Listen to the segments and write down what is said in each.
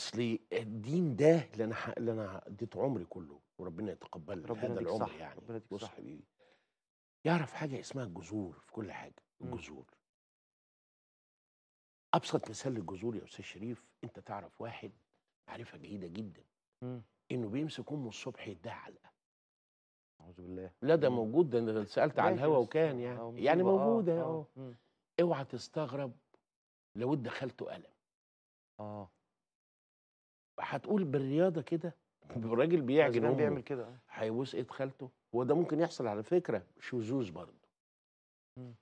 اصل الدين ده اللي انا اللي انا اديته عمري كله وربنا يتقبل ربنا هذا العمر صح. يعني ربنا بص حبيبي يعرف حاجه اسمها الجذور في كل حاجه إمم. الجذور ابسط مثال للجذور يا استاذ شريف انت تعرف واحد معرفه جيده جدا مم. انه بيمسك امه الصبح يديها علقه اعوذ بالله لا ده إمم. موجود ده انا سالت على الهوا وكان يعني آه، يعني آه، موجوده اهو آه. إمم. اوعى تستغرب لو ادخلته قلم اه هتقول بالرياضه كده الراجل بيعجن امه بيعمل كده هيبوس ايد خالته هو ده ممكن يحصل على فكره شذوذ برضه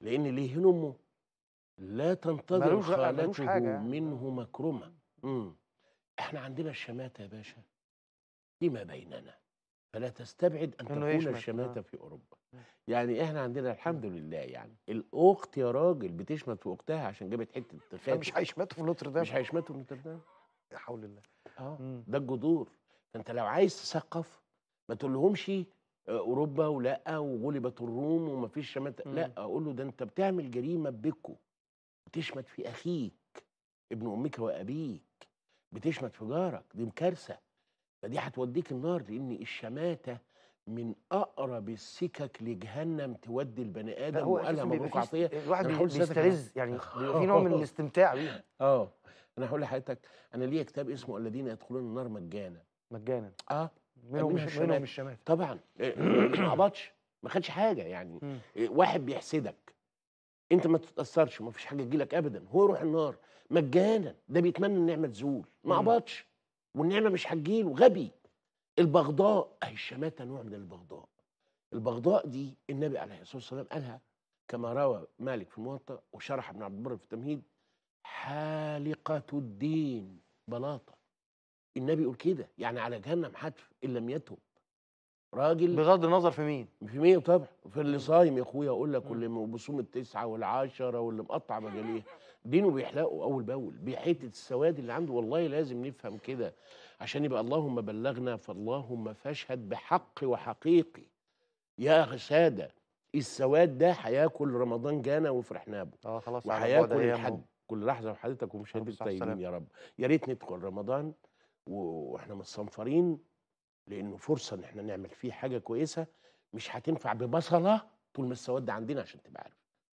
لان ليه امه لا تنتظر خالته منه مكرمه احنا عندنا الشماته يا باشا فيما بيننا فلا تستبعد ان تكون الشماته آه. في اوروبا يعني احنا عندنا الحمد لله يعني الاخت يا راجل بتشمت في اختها عشان جابت حته مش هيشمتوا في نوتردام مش هيشمتوا في نوتردام لا حول الله اه ده الجذور فانت لو عايز تثقف ما تقولهمش آه، اوروبا ولا آه، وغلبت الروم ومفيش شمات لا اقول له ده انت بتعمل جريمه بكو بتشمت في اخيك ابن امك وابيك بتشمت في جارك دي كارثه فدي هتوديك النار لان الشماته من اقرب السكك لجهنم تودي البني ادم وقالها مبروك عطيه الواحد بيسترز يعني في نوع من الاستمتاع بيها اه انا هقول لحضرتك انا ليا كتاب اسمه الذين يدخلون النار مجانا مجانا اه منهم مش منهم طبعا آه، ما عبطش ما خدش حاجه يعني آه، واحد بيحسدك انت ما تتاثرش ما فيش حاجه تجيلك ابدا هو يروح النار مجانا ده بيتمنى النعمه تزول ما عبطش والنعمه مش هتجيله غبي البغضاء اهي الشماته نوع من البغضاء البغضاء دي النبي عليه الصلاه والسلام قالها كما روى مالك في الموطأ وشرح ابن عبد البر في التمهيد حالقة الدين بلاطة النبي يقول كده يعني على جهنم حتف إن لم يتب راجل بغض النظر في مين في مين طبعا في اللي صايم يا اخويا اقول لك واللي بصوم التسعه والعشره واللي مقطع مجاليه دينه بيحلقه اول باول بحته السواد اللي عنده والله لازم نفهم كده عشان يبقى اللهم بلغنا فاللهم فاشهد بحق وحقيقي يا ساده السواد ده هياكل رمضان جانا وفرحنا به اه خلاص وهياكل الحج كل لحظه ومش ومشاهدين طيبين يا رب يا ريت ندخل رمضان واحنا متصنفرين لانه فرصه ان احنا نعمل فيه حاجه كويسه مش هتنفع ببصله طول ما السواد عندنا عشان تبقى عارف